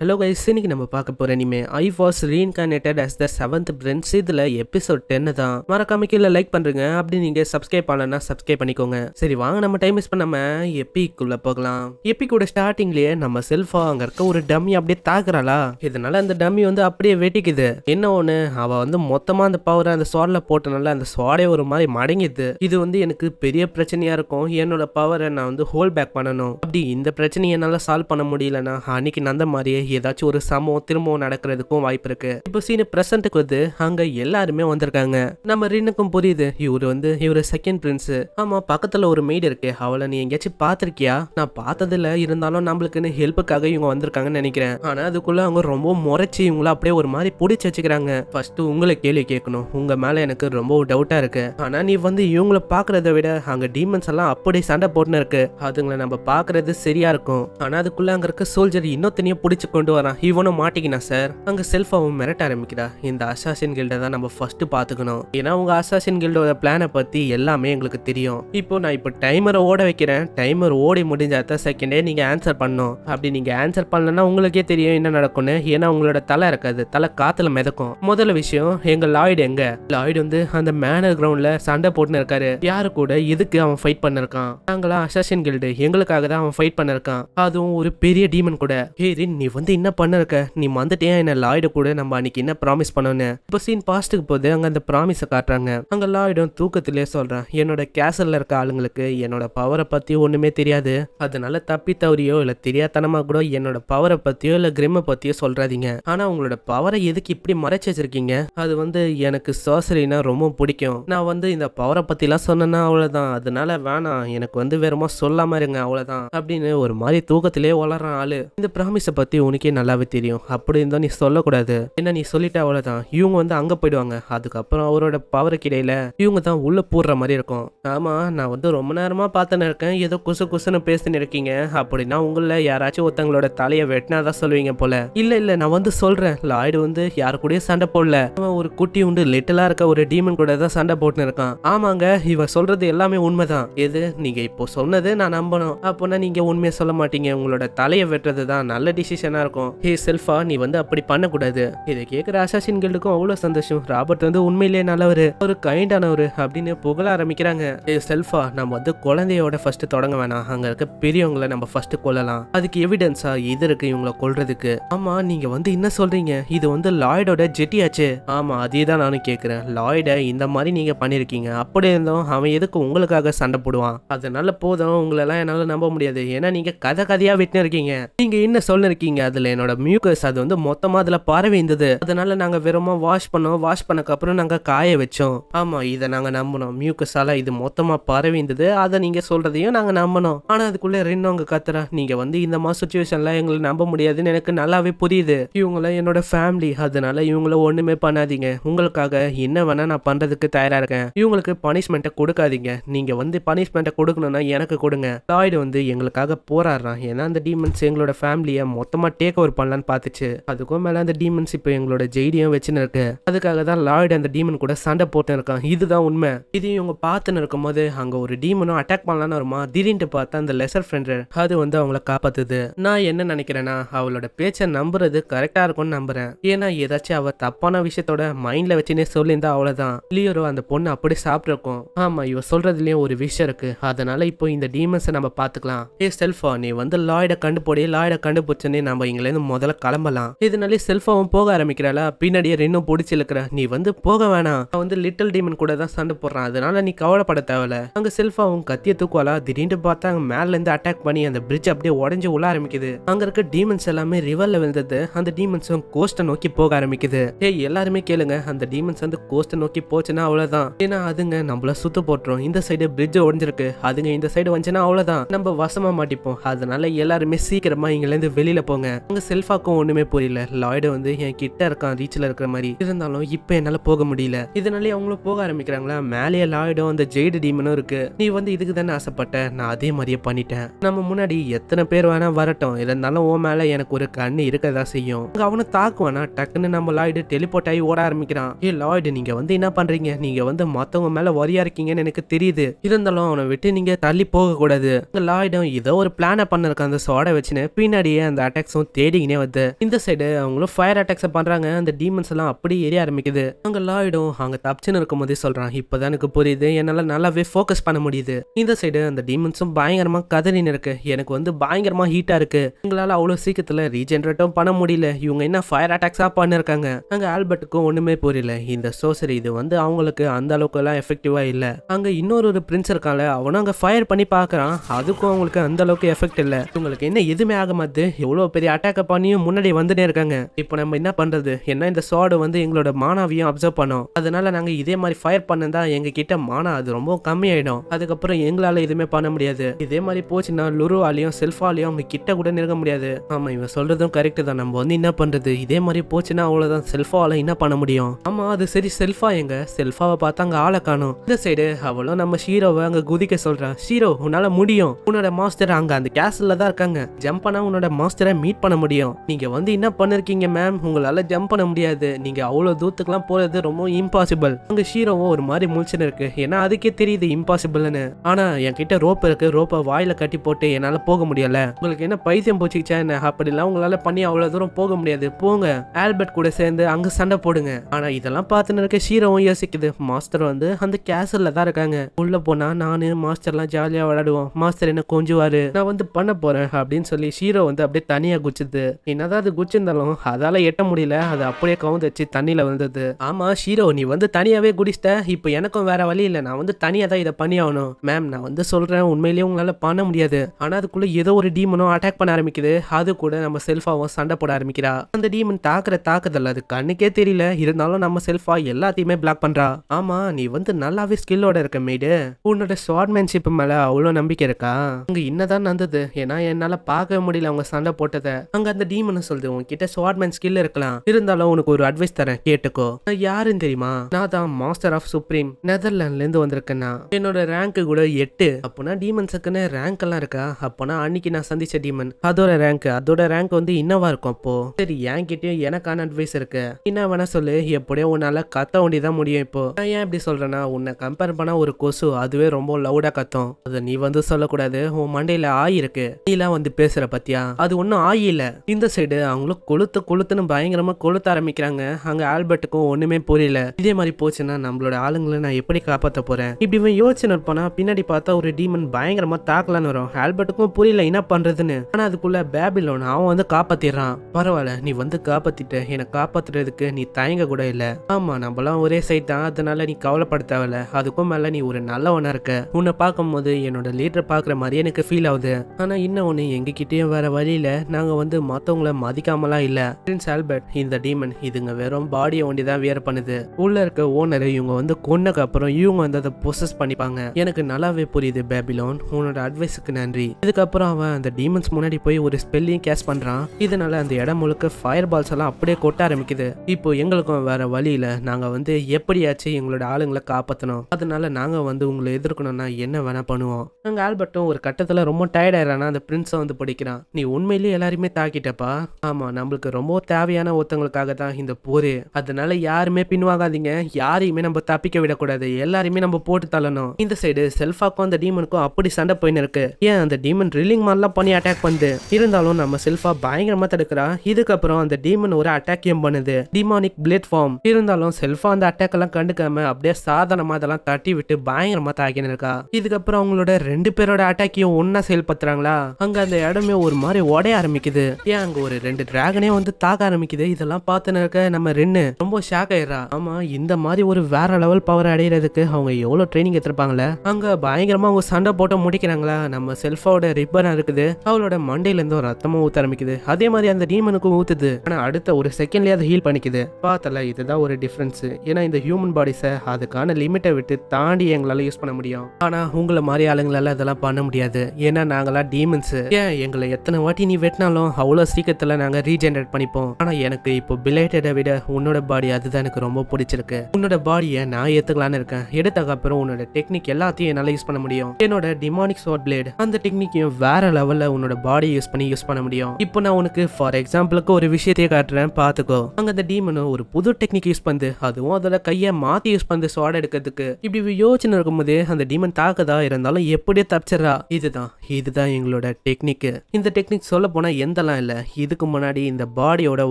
hello guys இன்னைக்கு நம்ம பார்க்க போகிற இனிமே I was reincarnated as the seventh prince இதில் எபிசோட் டென்னு தான் மறக்காம கீழே லைக் பண்றீங்க அப்படி நீங்கள் சப்ஸ்கிரைப் பண்ணலன்னா சப்ஸ்கிரைப் பண்ணிக்கோங்க சரி வாங்க நம்ம டைம் வேஸ்ட் பண்ணாம எப்பிக்குள்ள போகலாம் எப்பிக்கோட ஸ்டார்டிங்லேயே நம்ம செல்ஃபா அங்கே இருக்க ஒரு டம்மி அப்படியே தாக்குறாளா இதனால அந்த டம்மி வந்து அப்படியே வெட்டிக்குது என்ன ஒன்று அவள் வந்து மொத்தமாக அந்த பவரை அந்த சோடல போட்டனால அந்த சோடே ஒரு மாதிரி மடங்கிது இது வந்து எனக்கு பெரிய பிரச்சனையாக இருக்கும் என்னோட பவரை நான் வந்து ஹோல்ட் பேக் பண்ணணும் அப்படி இந்த பிரச்சனையை என்னால் சால்வ் பண்ண முடியலன்னா அன்னைக்கு நந்த மாதிரியே ஏதாச்சும் ஒரு சமம் திரும்பவும் நடக்கிறதுக்கும் வாய்ப்பு இருக்கு இப்போ சீனு பிரசன்ட்டுக்கு வந்து அங்க எல்லாருமே வந்திருக்காங்க நம்ம ரின்னுக்கும் புரியுது இவரு வந்து இவரு செகண்ட் பிரின்ஸ் ஆமா பக்கத்துல ஒரு மெய்டு இருக்கு அவளை நீ எங்கேயாச்சும் பாத்திருக்கியா நான் பார்த்ததுல இருந்தாலும் நம்மளுக்குன்னு ஹெல்ப்புக்காக இவங்க வந்திருக்காங்கன்னு நினைக்கிறேன் ஆனா அதுக்குள்ள அவங்க ரொம்ப முறைச்சி இவங்கள அப்படியே ஒரு மாதிரி பிடிச்சி வச்சுக்கிறாங்க ஃபர்ஸ்ட் உங்களை கேள்வி கேட்கணும் உங்க மேல எனக்கு ரொம்ப டவுட்டா இருக்கு ஆனா நீ வந்து இவங்கள பாக்குறத விட அங்க டீமன்ஸ் எல்லாம் அப்படி சண்டை போட்டுன்னு இருக்கு அதுங்களை நம்ம பாக்குறது சரியா இருக்கும் ஆனா அதுக்குள்ள அங்க இருக்க சோல்ஜர் இன்னொத்தனையும் பிடிச்சி கொண்டு வரான் இவனும் மாட்டிக்கினா சார் அங்க செல்ஃப் அவன் மிரட்ட ஆரம்பிக்கிறா இந்த அசாசின் கில்டை தான் நம்ம ஃபர்ஸ்ட் பாத்துக்கணும் ஏன்னா உங்க அசாசின் கில்டோட பிளானை பத்தி எல்லாமே எங்களுக்கு தெரியும் இப்போ நான் இப்போ டைமரை ஓட வைக்கிறேன் டைமர் ஓடி முடிஞ்ச அடுத்த செகண்டே நீங்க ஆன்சர் பண்ணும் அப்படி நீங்க ஆன்சர் பண்ணலன்னா உங்களுக்கே தெரியும் என்ன நடக்கும்னு ஏன்னா உங்களோட தலை இருக்காது தலை காத்துல மிதக்கும் முதல்ல விஷயம் எங்க லாய்டு எங்க லாய்டு வந்து அந்த மேனர் கிரவுண்ட்ல சண்டை போட்டுன்னு இருக்காரு யாரு கூட எதுக்கு அவன் ஃபைட் பண்ணிருக்கான் நாங்களாம் அசாசின் கில்டு எங்களுக்காக தான் அவன் ஃபைட் பண்ணிருக்கான் அதுவும் ஒரு பெரிய டீமன் கூட ஹேரின் நீ வந்து வந்து என்ன பண்ணிருக்க நீ வந்துட்டேன் என்ன லாய்டு கூட நம்ம அன்னைக்கு என்ன ப்ராமிஸ் பண்ணோன்னு இப்போ சீன் பாஸ்ட்டுக்கு போது அங்கே அந்த ப்ராமிஸை காட்டுறாங்க அங்கே லாய்டும் தூக்கத்திலே சொல்கிறேன் என்னோட கேசலில் இருக்க ஆளுங்களுக்கு என்னோட பவரை பற்றி ஒன்றுமே தெரியாது அதனால தப்பி தவறியோ இல்லை தெரியாதனமாக கூட என்னோட பவரை பற்றியோ இல்லை கிரிம பற்றியோ சொல்கிறாதீங்க ஆனால் உங்களோட பவரை எதுக்கு இப்படி மறைச்சி வச்சிருக்கீங்க அது வந்து எனக்கு சோசரினா ரொம்ப பிடிக்கும் நான் வந்து இந்த பவரை பற்றிலாம் சொன்னேன்னா அவ்வளோதான் அதனால வேணாம் எனக்கு வந்து வேறமா சொல்லாம இருங்க அவ்வளோதான் அப்படின்னு ஒரு மாதிரி தூக்கத்திலே வளர்றான் ஆளு இந்த ப்ராமிஸை பற்றி உனி உனக்கே நல்லாவே தெரியும் அப்படி இருந்தால் நீ சொல்லக்கூடாது என்ன நீ சொல்லிட்ட அவ்வளோதான் இவங்க வந்து அங்கே போயிடுவாங்க அதுக்கப்புறம் அவரோட பவருக்கு இடையில இவங்க தான் உள்ளே போடுற மாதிரி இருக்கும் ஆமாம் நான் வந்து ரொம்ப நேரமாக பார்த்துன்னு இருக்கேன் ஏதோ குசு குசுன்னு பேசின்னு இருக்கீங்க அப்படின்னா உங்களில் யாராச்சும் ஒருத்தங்களோட தலையை வெட்டினா தான் சொல்லுவீங்க போல இல்லை இல்லை நான் வந்து சொல்கிறேன் லாய்டு வந்து யாரு கூடயும் சண்டை போடல அவன் ஒரு குட்டி உண்டு லிட்டலாக இருக்க ஒரு டீமன் கூட தான் சண்டை போட்டுன்னு இருக்கான் ஆமாங்க இவன் சொல்கிறது எல்லாமே உண்மைதான் எது நீங்கள் இப்போ சொன்னது நான் நம்பணும் அப்போனா நீங்கள் உண்மையை சொல்ல மாட்டீங்க உங்களோட தலையை வெட்டுறது தான் நல்ல டிசிஷனாக இருக்கும் ஹே செல்ஃபா நீ வந்து அப்படி பண்ணக்கூடாது இதை கேட்குற அசாசின் கில்டுக்கும் அவ்வளோ சந்தோஷம் ராபர்ட் வந்து உண்மையிலேயே நல்லவர் ஒரு கைண்டானவர் அப்படின்னு புகழ ஆரம்பிக்கிறாங்க ஹே செல்ஃபா நம்ம வந்து குழந்தையோட ஃபர்ஸ்ட் தொடங்க வேணாம் அங்கே இருக்க பெரியவங்களை நம்ம ஃபர்ஸ்ட் கொல்லலாம் அதுக்கு எவிடன்ஸா இது இருக்கு இவங்களை கொள்றதுக்கு ஆமா நீங்க வந்து என்ன சொல்றீங்க இது வந்து லாய்டோட ஜெட்டியாச்சு ஆமா அதே தான் நானும் கேட்கறேன் லாய்டை இந்த மாதிரி நீங்க பண்ணிருக்கீங்க அப்படி இருந்தும் அவன் எதுக்கு உங்களுக்காக சண்டை போடுவான் அதனால போதும் உங்களெல்லாம் என்னால நம்ப முடியாது ஏன்னா நீங்க கதை கதையா விட்டுன்னு இருக்கீங்க நீங்க என்ன சொல்லிருக்கீங்க அது அதில் என்னோட மியூக்கஸ் அது வந்து மொத்தமாக அதில் பரவிந்தது அதனால நாங்கள் வெறுமா வாஷ் பண்ணோம் வாஷ் பண்ணக்கப்புறம் நாங்கள் காய வச்சோம் ஆமாம் இதை நாங்கள் நம்பினோம் மியூக்கஸால் இது மொத்தமாக பரவிந்தது அதை நீங்கள் சொல்கிறதையும் நாங்கள் நம்பினோம் ஆனால் அதுக்குள்ளே ரெண்டு அவங்க கத்துறா நீங்கள் வந்து இந்த மாதிரி சுச்சுவேஷன்லாம் எங்களை நம்ப முடியாதுன்னு எனக்கு நல்லாவே புரியுது இவங்கள என்னோட ஃபேமிலி அதனால இவங்கள ஒன்றுமே பண்ணாதீங்க உங்களுக்காக என்ன வேணால் நான் பண்ணுறதுக்கு தயாராக இருக்கேன் இவங்களுக்கு பனிஷ்மெண்ட்டை கொடுக்காதீங்க நீங்கள் வந்து பனிஷ்மெண்ட்டை கொடுக்கணும்னா எனக்கு கொடுங்க லாய்டு வந்து எங்களுக்காக போராடுறான் ஏன்னா அந்த டீமன்ஸ் எங்களோட ஃபேமிலியை மொத்தமாக டேக் ஓவர் பண்ணலான்னு பார்த்துச்சு அதுக்கும் மேலே அந்த டீமன்ஸ் இப்போ எங்களோட ஜெய்டியும் வச்சுன்னு இருக்கு அதுக்காக தான் லாய்டு அந்த டீமன் கூட சண்டை போட்டு இருக்கான் இதுதான் உண்மை இதையும் இவங்க பார்த்துன்னு போது அங்கே ஒரு டீமனும் அட்டாக் பண்ணலான்னு வருமா திடீர்னு பார்த்தா அந்த லெசர் ஃப்ரெண்ட் அது வந்து அவங்கள காப்பாத்துது நான் என்ன நினைக்கிறேன்னா அவளோட பேச்சை நம்புறது கரெக்டாக இருக்கும்னு நம்புறேன் ஏன்னா ஏதாச்சும் அவள் தப்பான விஷயத்தோட மைண்டில் வச்சுன்னே சொல்லியிருந்தா அவ்வளோதான் லியோரோ அந்த பொண்ணு அப்படியே சாப்பிட்டுருக்கும் ஆமாம் இவ சொல்கிறதுலேயும் ஒரு விஷயம் இருக்கு அதனால இப்போ இந்த டீமன்ஸை நம்ம பார்த்துக்கலாம் ஏ செல்ஃபா நீ வந்து லாய்டை கண்டுபிடி லாய்டை கண்டுபிடிச்சனே நம்ம அவங்க முதல்ல கிளம்பலாம் இதனாலே செல்ஃபாவும் போக ஆரம்பிக்கிறாளா பின்னாடியே ரெண்டும் பிடிச்சி இருக்கிற நீ வந்து போக வேணாம் அவன் வந்து லிட்டில் டீமன் கூட தான் சண்டை போடுறான் அதனால நீ கவலைப்பட தேவை அங்க செல்ஃபாவும் கத்திய தூக்குவாளா திடீர்னு பார்த்தா அங்க மேல இருந்து அட்டாக் பண்ணி அந்த பிரிட்ஜ் அப்படியே உடஞ்சி உள்ள ஆரம்பிக்குது அங்க இருக்க டீமன்ஸ் எல்லாமே ரிவர்ல விழுந்தது அந்த டீமன்ஸும் கோஸ்ட்டை நோக்கி போக ஆரம்பிக்குது ஏய் எல்லாருமே கேளுங்க அந்த டீமன்ஸ் வந்து கோஸ்ட்டை நோக்கி போச்சுன்னா அவ்வளவுதான் ஏன்னா அதுங்க நம்மள சுத்து போட்டுரும் இந்த சைடு பிரிட்ஜ் உடஞ்சிருக்கு அதுங்க இந்த சைடு வந்துச்சுன்னா அவ்வளவுதான் நம்ம வசமா மாட்டிப்போம் அதனால எல்லாருமே சீக்கிரமா இங்கிலேருந்து வெளியில போங்க அங்கே செல்ஃபாக்கும் ஒன்றுமே புரியல லாய்டு வந்து என் கிட்ட இருக்கான் ரீச்சில் இருக்கிற மாதிரி இருந்தாலும் இப்போ என்னால் போக முடியல இதனாலே அவங்களும் போக ஆரம்பிக்கிறாங்களா மேலேயே லாய்டும் அந்த ஜெய்டு டீமனும் இருக்கு நீ வந்து இதுக்கு தானே ஆசைப்பட்ட நான் அதே மாதிரியே பண்ணிட்டேன் நம்ம முன்னாடி எத்தனை பேர் வேணா வரட்டும் இருந்தாலும் உன் மேலே எனக்கு ஒரு கண்ணு இருக்கதா செய்யும் அவனை தாக்குவானா டக்குன்னு நம்ம லாய்டு டெலிபோர்ட் ஆகி ஓட ஆரம்பிக்கிறான் ஏ லாய்டு நீங்க வந்து என்ன பண்றீங்க நீங்க வந்து மத்தவங்க மேல வரியா இருக்கீங்கன்னு எனக்கு தெரியுது இருந்தாலும் அவனை விட்டு நீங்க தள்ளி போக கூடாது லாய்டும் ஏதோ ஒரு பிளான பண்ணிருக்க அந்த சோட வச்சுன்னு பின்னாடியே அந்த அட்டாக்ஸும் பக்கம் வருது இந்த சைடு அவங்களும் ஃபயர் அட்டாக்ஸை பண்றாங்க அந்த டீமன்ஸ் எல்லாம் அப்படி ஏறி ஆரம்பிக்குது அங்க லாயிடும் அங்க தப்பிச்சுன்னு இருக்கும் போதே சொல்றான் இப்பதான் எனக்கு புரியுது என்னால நல்லாவே ஃபோக்கஸ் பண்ண முடியுது இந்த சைடு அந்த டீமன்ஸும் பயங்கரமா கதறின்னு இருக்கு எனக்கு வந்து பயங்கரமா ஹீட்டா இருக்கு எங்களால அவ்வளவு சீக்கிரத்துல ரீஜென்ரேட்டும் பண்ண முடியல இவங்க என்ன ஃபயர் அட்டாக்ஸா பண்ணிருக்காங்க அங்க ஆல்பர்ட்டுக்கும் ஒண்ணுமே புரியல இந்த சோசரி இது வந்து அவங்களுக்கு அந்த அளவுக்கு எல்லாம் எஃபெக்டிவா இல்ல அங்க இன்னொரு ஒரு பிரின்ஸ் இருக்கான்ல அவனும் அங்க ஃபயர் பண்ணி பாக்குறான் அதுக்கும் அவங்களுக்கு அந்த அளவுக்கு எஃபெக்ட் இல்ல உங்களுக்கு என்ன எதுவுமே ஆக மாட்டேது எவ்வளவு பெரிய அட்டாக்கை பண்ணியும் முன்னாடி வந்துட்டே இருக்காங்க இப்போ நம்ம என்ன பண்ணுறது என்ன இந்த சாடு வந்து எங்களோட மானாவையும் அப்சர்வ் பண்ணோம் அதனால நாங்கள் இதே மாதிரி ஃபயர் பண்ணதா எங்க கிட்ட மானா அது ரொம்ப கம்மியாயிடும் அதுக்கப்புறம் எங்களால் எதுவுமே பண்ண முடியாது இதே மாதிரி போச்சுன்னா லுருவாலையும் செல்ஃபாலையும் அவங்க கிட்ட கூட நிற்க முடியாது ஆமாம் இவன் சொல்றதும் கரெக்ட் தான் நம்ம வந்து என்ன பண்ணுறது இதே மாதிரி போச்சுன்னா அவ்வளோதான் செல்ஃபாவால் என்ன பண்ண முடியும் ஆமாம் அது சரி செல்ஃபா எங்க செல்ஃபாவை பார்த்தா அங்கே ஆளை காணும் இந்த சைடு அவளும் நம்ம ஷீரோவை அங்கே குதிக்க சொல்கிறான் ஷீரோ உன்னால் முடியும் உன்னோட மாஸ்டர் அங்கே அந்த கேசலில் தான் இருக்காங்க ஜம்ப் பண்ணா உன்னோட மாஸ்டரை மீட் பண்ண முடியும் நீங்கள் வந்து என்ன பண்ணிருக்கீங்க மேம் உங்களால் ஜம்ப் பண்ண முடியாது நீங்கள் அவ்வளோ தூரத்துக்குலாம் போகிறது ரொம்ப இம்பாசிபிள் அங்கே ஷீரோவும் ஒரு மாதிரி முழிச்சுன்னு இருக்கு ஏன்னா அதுக்கே தெரியுது இம்பாசிபிள்னு ஆனால் என்கிட்ட ரோப் இருக்குது ரோப்பை வாயில கட்டி போட்டு என்னால் போக முடியல உங்களுக்கு என்ன பைசம் போச்சுக்கிச்சா என்ன அப்படிலாம் உங்களால் பண்ணி அவ்வளோ தூரம் போக முடியாது போங்க ஆல்பர்ட் கூட சேர்ந்து அங்கே சண்டை போடுங்க ஆனால் இதெல்லாம் பார்த்துன்னு இருக்க ஷீரோவும் யோசிக்குது மாஸ்டர் வந்து அந்த கேசல்ல தான் இருக்காங்க உள்ளே போனால் நானு மாஸ்டர்லாம் ஜாலியாக விளையாடுவோம் மாஸ்டர் என்ன கொஞ்சுவார் நான் வந்து பண்ண போகிறேன் அப்படின்னு சொல்லி ஷீரோ வந்து அப்படியே தனியாக ஆரம்பிச்சது என்னதான் அது குடிச்சிருந்தாலும் அதால எட்ட முடியல அது அப்படியே கவுந்துச்சு தண்ணியில வந்தது ஆமா ஷீரோ நீ வந்து தனியாவே குடிச்சிட்ட இப்போ எனக்கும் வேற வழி இல்லை நான் வந்து தனியா தான் இதை பண்ணி ஆகணும் மேம் நான் வந்து சொல்றேன் உண்மையிலேயே உங்களால பண்ண முடியாது ஆனா அதுக்குள்ள ஏதோ ஒரு டீமனும் அட்டாக் பண்ண ஆரம்பிக்குது அது கூட நம்ம செல்ஃபாவும் சண்டை போட ஆரம்பிக்கிறா அந்த டீமன் தாக்குற தாக்குதல் அது கண்ணுக்கே தெரியல இருந்தாலும் நம்ம செல்ஃபா எல்லாத்தையுமே பிளாக் பண்றா ஆமா நீ வந்து நல்லாவே ஸ்கில்லோட இருக்க மேடு உன்னோட ஷார்ட்மேன்ஷிப் மேல அவ்வளோ நம்பிக்கை இருக்கா அங்க என்னதான் நடந்தது ஏன்னா என்னால பார்க்கவே முடியல அவங்க சண்டை போட்டதை அங்க அந்த டீமன் சொல்லுது உன்கிட்ட ஸ்வாட்மேன் ஸ்கில் இருக்கலாம் இருந்தாலும் உனக்கு ஒரு அட்வைஸ் தரேன் கேட்டுக்கோ நான் யாருன்னு தெரியுமா நான் தான் மாஸ்டர் ஆஃப் சுப்ரீம் நெதர்லாண்ட்ல இருந்து வந்திருக்கேன்னா என்னோட ரேங்க் கூட எட்டு அப்பனா டீமன்ஸுக்குன்னு ரேங்க் எல்லாம் இருக்கா அப்பனா அன்னைக்கு நான் சந்திச்ச டீமன் அதோட ரேங்க் அதோட ரேங்க் வந்து இன்னவா இருக்கும் அப்போ சரி என்கிட்டயும் எனக்கான அட்வைஸ் இருக்கு என்ன வேணா சொல்லு எப்படியோ உன்னால கத்த வேண்டியதான் முடியும் இப்போ நான் ஏன் இப்படி சொல்றேன்னா உன்னை கம்பேர் பண்ணா ஒரு கொசு அதுவே ரொம்ப லவுடா கத்தும் அதை நீ வந்து சொல்லக்கூடாது உன் மண்டையில ஆயிருக்கு நீலாம் வந்து பேசுற பத்தியா அது ஒன்னும் ஆய் முடியல இந்த சைடு அவங்களும் கொளுத்து கொளுத்துன்னு பயங்கரமா கொளுத்த ஆரம்பிக்கிறாங்க அங்க ஆல்பர்ட்டுக்கும் ஒண்ணுமே புரியல இதே மாதிரி போச்சுன்னா நம்மளோட ஆளுங்களை நான் எப்படி காப்பாத்த போறேன் இப்படி இவன் யோசிச்சு நிற்பானா பின்னாடி பார்த்தா ஒரு டீமன் பயங்கரமா தாக்கலான்னு வரும் ஆல்பர்ட்டுக்கும் புரியல என்ன பண்றதுன்னு ஆனா அதுக்குள்ள பேபிலோன் அவன் வந்து காப்பாத்திடுறான் பரவாயில்ல நீ வந்து காப்பாத்திட்ட என்னை காப்பாத்துறதுக்கு நீ தயங்க கூட இல்ல ஆமா நம்மளாம் ஒரே சைட் தான் அதனால நீ கவலைப்பட தேவையில்ல அதுக்கும் மேல நீ ஒரு நல்லவனா இருக்க உன்னை பார்க்கும் போது என்னோட லீடரை பாக்குற மாதிரி எனக்கு ஃபீல் ஆகுது ஆனா இன்னும் ஒண்ணு எங்ககிட்டயும் வேற வழியில நாங்க வந்து வந்து மற்றவங்கள மதிக்காமலாம் இல்லை பிரின்ஸ் ஆல்பர்ட் இந்த டீமன் இதுங்க வெறும் பாடியை ஒண்டி தான் வியர் பண்ணுது உள்ள இருக்க ஓனர் இவங்க வந்து கொன்னக்கு அப்புறம் இவங்க வந்து அதை ப்ரொசஸ் பண்ணிப்பாங்க எனக்கு நல்லாவே புரியுது பேபிலோன் உன்னோட அட்வைஸுக்கு நன்றி இதுக்கப்புறம் அவன் அந்த டீமன்ஸ் முன்னாடி போய் ஒரு ஸ்பெல்லையும் கேஸ் பண்றான் இதனால அந்த இடம் முழுக்க ஃபயர் பால்ஸ் எல்லாம் அப்படியே கொட்ட ஆரம்பிக்குது இப்போ எங்களுக்கும் வேற வழியில நாங்க வந்து எப்படியாச்சும் எங்களோட ஆளுங்களை காப்பாற்றணும் அதனால நாங்க வந்து உங்களை எதிர்க்கணும்னா என்ன வேணா பண்ணுவோம் நாங்கள் ஆல்பர்ட்டும் ஒரு கட்டத்தில் ரொம்ப டயர்டாயிரானா அந்த பிரின்ஸை வந்து பிடிக்கிறான் நீ உண்மையிலேயே எல்லாருமே எல்லாருமே தாக்கிட்டப்பா ஆமா நம்மளுக்கு ரொம்ப தேவையான ஒருத்தவங்களுக்காக தான் இந்த போரு அதனால யாருமே பின்வாங்காதீங்க யாரையுமே நம்ம தப்பிக்க விடக்கூடாது எல்லாருமே நம்ம போட்டு தள்ளணும் இந்த சைடு செல்ஃபாக்கும் அந்த டீமனுக்கும் அப்படி சண்டை போயின்னு இருக்கு ஏன் அந்த டீமன் ரில்லிங் மாதிரிலாம் பண்ணி அட்டாக் பண்ணுது இருந்தாலும் நம்ம செல்ஃபா பயங்கரமா தடுக்கிறா இதுக்கப்புறம் அந்த டீமன் ஒரு அட்டாக் பண்ணுது டிமானிக் பிளேட் ஃபார்ம் இருந்தாலும் செல்ஃபா அந்த அட்டாக் எல்லாம் கண்டுக்காம அப்படியே சாதனமா அதெல்லாம் தட்டி விட்டு பயங்கரமா தாக்கினு இருக்கா இதுக்கப்புறம் அவங்களோட ரெண்டு பேரோட அட்டாக்கையும் ஒன்னா செயல்படுத்துறாங்களா அங்க அந்த இடமே ஒரு மாதிரி உடைய ஆரம்பிக்குது ஆரம்பிக்குது ஏன் அங்க ஒரு ரெண்டு டிராகனே வந்து தாக்க ஆரம்பிக்குது இதெல்லாம் பார்த்து நம்ம ரெண்டு ரொம்ப ஷாக் ஆயிடுறான் ஆமா இந்த மாதிரி ஒரு வேற லெவல் பவர் அடையிறதுக்கு அவங்க எவ்வளவு ட்ரைனிங் எடுத்திருப்பாங்களே அங்க பயங்கரமா அவங்க சண்டை போட்டு முடிக்கிறாங்களா நம்ம செல்ஃபோட ரிப்பனா இருக்குது அவளோட மண்டையில இருந்து ரத்தமும் ஊத்த ஆரம்பிக்குது அதே மாதிரி அந்த டீமனுக்கும் ஊத்துது ஆனா அடுத்த ஒரு செகண்ட்லயே அதை ஹீல் பண்ணிக்குது பார்த்தல இதுதான் ஒரு டிஃபரன்ஸ் ஏன்னா இந்த ஹியூமன் பாடிஸை அதுக்கான லிமிட்டை விட்டு தாண்டி எங்களால யூஸ் பண்ண முடியும் ஆனா உங்களை மாதிரி ஆளுங்களால அதெல்லாம் பண்ண முடியாது ஏன்னா நாங்களாம் டீமன்ஸ் ஏன் எங்களை எத்தனை வாட்டி நீ வெட்டினாலும் வரும் அவ்வளோ சீக்கிரத்தில் நாங்கள் ரீஜென்ரேட் பண்ணிப்போம் ஆனால் எனக்கு இப்போ பிலேட்டடை விட உன்னோட பாடி அதுதான் எனக்கு ரொம்ப பிடிச்சிருக்கு உன்னோட பாடியை நான் ஏற்றுக்கலான்னு இருக்கேன் எடுத்தக்க அப்புறம் உன்னோட டெக்னிக் எல்லாத்தையும் என்னால் யூஸ் பண்ண முடியும் என்னோட டிமானிக் ஸ்வாட் பிளேட் அந்த டெக்னிக்கையும் வேற லெவலில் உன்னோட பாடி யூஸ் பண்ணி யூஸ் பண்ண முடியும் இப்போ நான் உனக்கு ஃபார் எக்ஸாம்பிளுக்கு ஒரு விஷயத்தையே காட்டுறேன் பார்த்துக்கோ அங்கே அந்த டீமனு ஒரு புது டெக்னிக் யூஸ் பண்ணுது அதுவும் அதில் கையை மாற்றி யூஸ் பண்ணுது ஸ்வாட் எடுக்கிறதுக்கு இப்படி யோசனை இருக்கும்போது அந்த டீமன் தாக்குதா இருந்தாலும் எப்படியே தப்பிச்சிடறா இதுதான் இதுதான் எங்களோட டெக்னிக்கு இந்த டெக்னிக் சொல்ல போனால் எந்த பந்தெல்லாம் இல்லை இதுக்கு முன்னாடி இந்த பாடியோட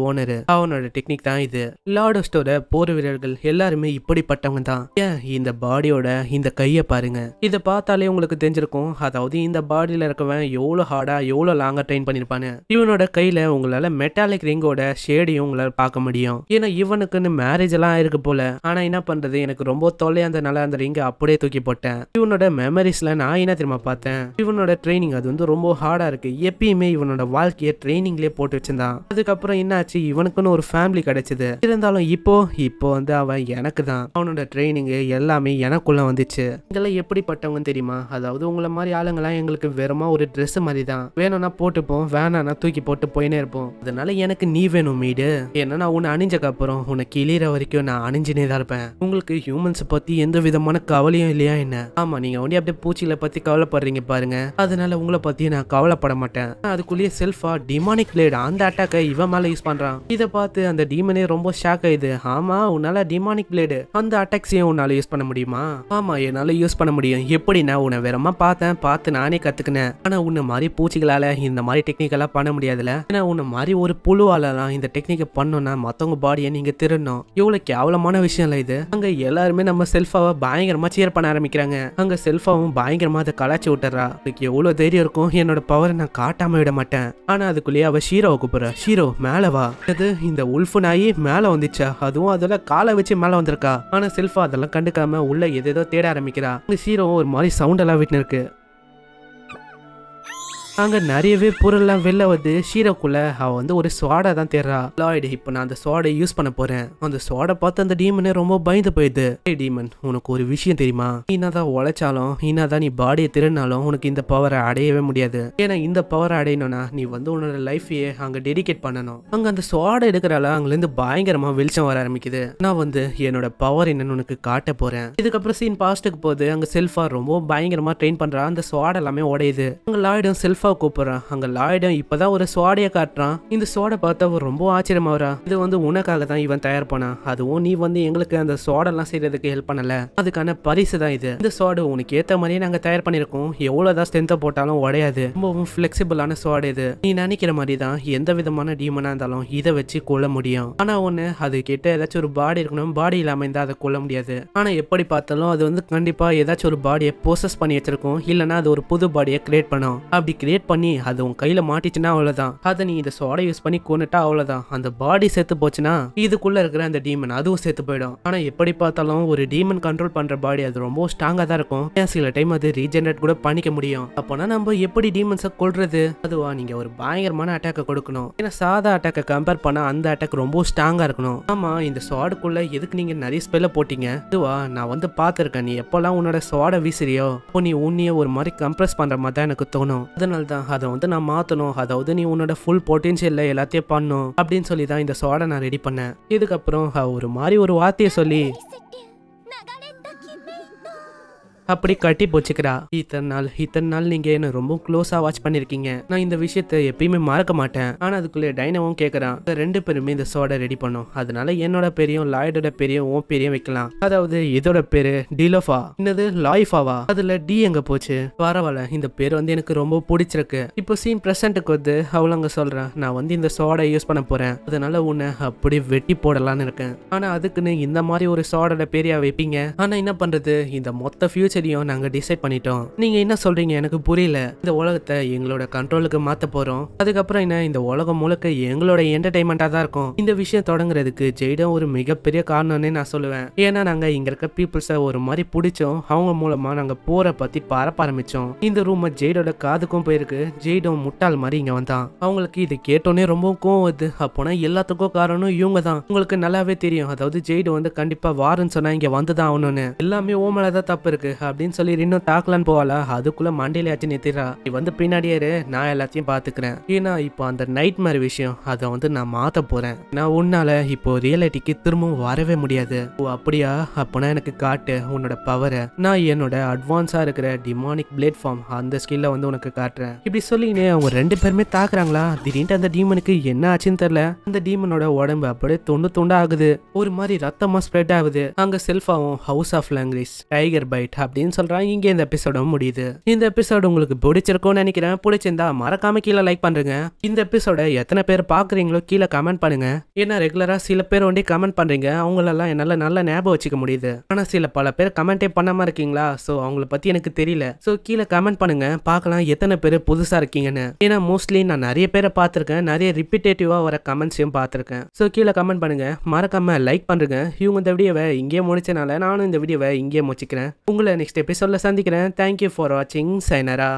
ஓனர் அவனோட டெக்னிக் தான் இது லார்டஸ்டோட போர் வீரர்கள் எல்லாருமே இப்படிப்பட்டவங்க தான் ஏன் இந்த பாடியோட இந்த கையை பாருங்க இதை பார்த்தாலே உங்களுக்கு தெரிஞ்சிருக்கும் அதாவது இந்த பாடியில் இருக்கவன் எவ்வளோ ஹார்டா எவ்வளோ லாங்கா ட்ரெயின் பண்ணிருப்பானு இவனோட கையில உங்களால மெட்டாலிக் ரிங்கோட ஷேடையும் உங்களால பார்க்க முடியும் ஏன்னா இவனுக்குன்னு மேரேஜ் எல்லாம் இருக்கு போல ஆனா என்ன பண்றது எனக்கு ரொம்ப தொல்லையா இருந்தனால அந்த ரிங்கை அப்படியே தூக்கி போட்டேன் இவனோட மெமரிஸ்ல நான் என்ன தெரியுமா பார்த்தேன் இவனோட ட்ரைனிங் அது வந்து ரொம்ப ஹார்டா இருக்கு எப்பயுமே இவனோட வாழ்க்கையை ட்ரைனிங்லயே போட்டு வச்சிருந்தான் அதுக்கப்புறம் என்னாச்சு இவனுக்குன்னு ஒரு ஃபேமிலி கிடைச்சது இருந்தாலும் இப்போ இப்போ வந்து அவன் எனக்கு தான் அவனோட ட்ரைனிங்கு எல்லாமே எனக்குள்ள வந்துச்சு இதெல்லாம் எப்படிப்பட்டவங்க தெரியுமா அதாவது உங்களை மாதிரி ஆளுங்களாம் எங்களுக்கு வெறுமா ஒரு ட்ரெஸ் மாதிரி தான் வேணும்னா போட்டுப்போம் வேணாம்னா தூக்கி போட்டு போயினே இருப்போம் அதனால எனக்கு நீ வேணும் மீடு ஏன்னா நான் உன்னை அப்புறம் உன்னை கிளியிற வரைக்கும் நான் அணிஞ்சுனே தான் இருப்பேன் உங்களுக்கு ஹியூமன்ஸை பற்றி எந்த விதமான கவலையும் இல்லையா என்ன ஆமா நீங்கள் ஒன்டி அப்படியே பூச்சிகளை பற்றி கவலைப்படுறீங்க பாருங்க அதனால உங்களை பத்தி நான் கவலைப்பட மாட்டேன் அதுக்குள்ளேயே செல்ஃபா டிமானிக் பிளேடு அந்த அட்டாக்கை இவன் மேலே யூஸ் பண்ணுறான் இதை பார்த்து அந்த டீமனே ரொம்ப ஷாக் ஆயிடுது ஆமாம் உன்னால் டிமானிக் பிளேடு அந்த அட்டாக்ஸையும் உன்னால் யூஸ் பண்ண முடியுமா ஆமா என்னால் யூஸ் பண்ண முடியும் எப்படி நான் உன்னை வேறமா பார்த்தேன் பார்த்து நானே கற்றுக்கினேன் ஆனால் உன்னை மாதிரி பூச்சிகளால் இந்த மாதிரி டெக்னிக்கெல்லாம் பண்ண முடியாதுல்ல ஏன்னா உன்னை மாதிரி ஒரு புழுவாலாம் இந்த டெக்னிக்கை பண்ணோம்னா மற்றவங்க பாடியை நீங்கள் திருடணும் இவ்வளோ கேவலமான விஷயம் இல்ல இது அங்கே எல்லாருமே நம்ம செல்ஃபாவை பயங்கரமாக சேர் பண்ண ஆரம்பிக்கிறாங்க அங்கே செல்ஃபாவும் பயங்கரமாக அதை கலாச்சி விட்டுறா அதுக்கு எவ்வளோ தைரியம் இருக்கும் என்னோட பவரை நான் காட்டாமல் விட மாட்டேன் ஆனால் அதுக்குள்ளேயே அவள் ஷீரோவை கூப்பிட்றா ஷீரோ மேலே வா அது இந்த உல்ஃபு நாயி மேலே வந்துச்சா அதுவும் அதில் காலை வச்சு மேலே வந்திருக்கா ஆனால் செல்ஃபா அதெல்லாம் கண்டுக்காம உள்ள எதேதோ தேட ஆரம்பிக்கிறா ஷீரோ ஒரு மாதிரி சவுண்ட் எல்லாம் விட்டுன்னு இருக்கு அங்கே நிறையவே பொருள்லாம் வெளில வந்து ஷீரோக்குள்ள அவ வந்து ஒரு சுவாடை தான் தேடுறா லாய்டு இப்போ நான் அந்த சுவாடை யூஸ் பண்ண போறேன் அந்த சுவாடை பார்த்து அந்த டீமனே ரொம்ப பயந்து போயிடுது டீமன் உனக்கு ஒரு விஷயம் தெரியுமா இன்னா தான் உழைச்சாலும் இன்னா தான் நீ பாடியை திருடினாலும் உனக்கு இந்த பவரை அடையவே முடியாது ஏன்னா இந்த பவரை அடையணும்னா நீ வந்து உன்னோட லைஃபையே அங்கே டெடிகேட் பண்ணணும் அங்கே அந்த சுவாடை எடுக்கிறால இருந்து பயங்கரமா வெளிச்சம் வர ஆரம்பிக்குது நான் வந்து என்னோட பவர் என்னன்னு உனக்கு காட்ட போறேன் இதுக்கப்புறம் சீன் பாஸ்ட்டுக்கு போகுது அங்கே செல்ஃபா ரொம்ப பயங்கரமா ட்ரெயின் பண்றா அந்த சுவாடை எல்லாமே உடையுது அங்கே லாய்டும் செல்ஃப் ஜெஃபா கூப்பிடுறான் அங்க லாய்டும் இப்பதான் ஒரு சுவாடைய காட்டுறான் இந்த சுவாடை பார்த்தா அவர் ரொம்ப ஆச்சரியமாவரா இது வந்து உனக்காக தான் இவன் தயார் பண்ணான் அதுவும் நீ வந்து எங்களுக்கு அந்த சுவாடெல்லாம் செய்யறதுக்கு ஹெல்ப் பண்ணல அதுக்கான பரிசு தான் இது இந்த சுவாடு உனக்கு ஏத்த மாதிரியே நாங்க தயார் பண்ணிருக்கோம் எவ்வளவுதான் ஸ்ட்ரென்த்தை போட்டாலும் உடையாது ரொம்பவும் பிளெக்சிபிளான சுவாடு இது நீ நினைக்கிற மாதிரி தான் எந்த விதமான டீமனா இருந்தாலும் இதை வச்சு கொள்ள முடியும் ஆனா ஒண்ணு அது கிட்ட ஏதாச்சும் ஒரு பாடி இருக்கணும் பாடி இல்லாம இருந்தால் அதை கொள்ள முடியாது ஆனா எப்படி பார்த்தாலும் அது வந்து கண்டிப்பா ஏதாச்சும் ஒரு பாடியை ப்ரோசஸ் பண்ணி வச்சிருக்கோம் இல்லைன்னா அது ஒரு புது பாடியை கிரியேட் பண்ணும் அப்படி கிரியேட் கிரியேட் பண்ணி அது உன் கையில மாட்டிச்சுன்னா அவ்வளோதான் அதை நீ இதை சோடை யூஸ் பண்ணி கொண்டுட்டா அவ்வளோதான் அந்த பாடி சேர்த்து போச்சுன்னா இதுக்குள்ள இருக்கிற அந்த டீமன் அதுவும் சேர்த்து போயிடும் ஆனா எப்படி பார்த்தாலும் ஒரு டீமன் கண்ட்ரோல் பண்ற பாடி அது ரொம்ப ஸ்ட்ராங்கா தான் இருக்கும் சில டைம் அது ரீஜெனரேட் கூட பண்ணிக்க முடியும் அப்போனா நம்ம எப்படி டீமன்ஸை கொள்றது அதுவா நீங்க ஒரு பயங்கரமான அட்டாக்கை கொடுக்கணும் ஏன்னா சாதா அட்டாக்கை கம்பேர் பண்ணா அந்த அட்டாக் ரொம்ப ஸ்ட்ராங்கா இருக்கணும் ஆமா இந்த சோடுக்குள்ளே எதுக்கு நீங்க நிறைய ஸ்பெல்ல போட்டீங்க அதுவா நான் வந்து பாத்துருக்கேன் நீ எப்போல்லாம் உன்னோட சோடை வீசுறியோ அப்போ நீ உன்னைய ஒரு மாதிரி கம்ப்ரெஸ் பண்ற மாதிரி தான் எனக்கு தோணும் அதனால தான் அதை வந்து நான் மாற்றணும் அதாவது நீ உன்னோட ஃபுல் பொட்டென்சியல்ல எல்லாத்தையும் பண்ணும் அப்படின்னு சொல்லி தான் இந்த சோட நான் ரெடி பண்ணேன் இதுக்கப்புறம் ஒரு மாதிரி ஒரு வார்த்தையை சொல்லி அப்படி கட்டி போச்சுக்கிறா இத்தனை நாள் இத்தனை நாள் நீங்க என்ன ரொம்ப க்ளோஸா வாட்ச் பண்ணிருக்கீங்க நான் இந்த விஷயத்த எப்பயுமே மறக்க மாட்டேன் ஆனா அதுக்குள்ளே டைனவும் கேட்கறான் ரெண்டு பேருமே இந்த சோட ரெடி பண்ணும் அதனால என்னோட பேரையும் லாய்டோட பேரையும் ஓ பேரையும் வைக்கலாம் அதாவது இதோட பேரு டிலோஃபா என்னது லாய்ஃபாவா அதுல டி எங்க போச்சு பரவாயில்ல இந்த பேர் வந்து எனக்கு ரொம்ப பிடிச்சிருக்கு இப்போ சீன் பிரசன்ட்டுக்கு வந்து அவளங்க சொல்றேன் நான் வந்து இந்த சோடை யூஸ் பண்ண போறேன் அதனால உன்னை அப்படி வெட்டி போடலான்னு இருக்கேன் ஆனா அதுக்குன்னு இந்த மாதிரி ஒரு சோடோட பெரியா வைப்பீங்க ஆனா என்ன பண்றது இந்த மொத்த ஃபியூச்சர் செடியும் நாங்கள் டிசைட் பண்ணிட்டோம் நீங்கள் என்ன சொல்கிறீங்க எனக்கு புரியல இந்த உலகத்தை எங்களோட கண்ட்ரோலுக்கு மாற்ற போகிறோம் அதுக்கப்புறம் என்ன இந்த உலகம் முழுக்க எங்களோட என்டர்டைன்மெண்ட்டாக தான் இருக்கும் இந்த விஷயம் தொடங்குறதுக்கு ஜெய்டம் ஒரு மிகப்பெரிய காரணம்னே நான் சொல்லுவேன் ஏன்னா நாங்கள் இங்கே இருக்க பீப்புள்ஸை ஒரு மாதிரி பிடிச்சோம் அவங்க மூலமாக நாங்கள் போற பற்றி பரப்ப ஆரம்பித்தோம் இந்த ரூமை ஜெய்டோட காதுக்கும் போயிருக்கு ஜெய்டம் முட்டாள் மாதிரி இங்கே வந்தான் அவங்களுக்கு இது கேட்டோன்னே ரொம்ப கோவம் வருது அப்போனா எல்லாத்துக்கும் காரணம் இவங்க தான் உங்களுக்கு நல்லாவே தெரியும் அதாவது ஜெய்டு வந்து கண்டிப்பாக வாரன்னு சொன்னால் இங்கே வந்து தான் ஆகணும்னு எல்லாமே ஓமலை தான் தப்பு இருக்கு அப்படின்னு சொல்லி இன்னும் தாக்கலான்னு போவாளா அதுக்குள்ள மண்டையிலாச்சும் நித்திரா இவ வந்து பின்னாடியே நான் எல்லாத்தையும் பாத்துக்கிறேன் ஏன்னா இப்போ அந்த நைட் மாதிரி விஷயம் அதை வந்து நான் மாற்ற போறேன் நான் உன்னால இப்போ ரியாலிட்டிக்கு திரும்பவும் வரவே முடியாது ஓ அப்படியா அப்பனா எனக்கு காட்டு உன்னோட பவரை நான் என்னோட அட்வான்ஸா இருக்கிற டிமானிக் பிளேட்ஃபார்ம் அந்த ஸ்கில்ல வந்து உனக்கு காட்டுறேன் இப்படி சொல்லினே அவங்க ரெண்டு பேருமே தாக்குறாங்களா திடீர்னு அந்த டீமனுக்கு என்ன ஆச்சுன்னு தெரியல அந்த டீமனோட உடம்பு அப்படியே துண்டு துண்டா ஆகுது ஒரு மாதிரி ரத்தமா ஸ்ப்ரெட் ஆகுது அங்க செல்ஃபாவும் house of language tiger bite அப்படி அப்படின்னு சொல்கிறாங்க இங்கே இந்த எபிசோடும் முடியுது இந்த எபிசோடு உங்களுக்கு பிடிச்சிருக்கும்னு நினைக்கிறேன் பிடிச்சிருந்தா மறக்காம கீழே லைக் பண்ணுறேங்க இந்த எபிசோட எத்தனை பேர் பார்க்குறீங்களோ கீழே கமெண்ட் பண்ணுங்க ஏன்னா ரெகுலராக சில பேர் வண்டி கமெண்ட் பண்ணுறீங்க அவங்களெல்லாம் என்னால் நல்ல ஞாபகம் வச்சுக்க முடியுது ஆனால் சில பல பேர் கமெண்ட்டே பண்ணாமல் இருக்கீங்களா ஸோ அவங்கள பற்றி எனக்கு தெரியல ஸோ கீழே கமெண்ட் பண்ணுங்க பார்க்கலாம் எத்தனை பேர் புதுசாக இருக்கீங்கன்னு ஏன்னா மோஸ்ட்லி நான் நிறைய பேரை பார்த்துருக்கேன் நிறைய ரிப்பிட்டேட்டிவாக வர கமெண்ட்ஸையும் பார்த்துருக்கேன் ஸோ கீழே கமெண்ட் பண்ணுங்க மறக்காம லைக் பண்ணுறேங்க இவங்க இந்த வீடியோவை இங்கே முடிச்சனால நானும் இந்த வீடியோவை இங்கே முடிச்சுக்கிறேன் உங்களை நெக்ஸ்ட் எபிசோடில் சந்திக்கிறேன் தேங்க்யூ ஃபார் வாட்சிங் சைனரா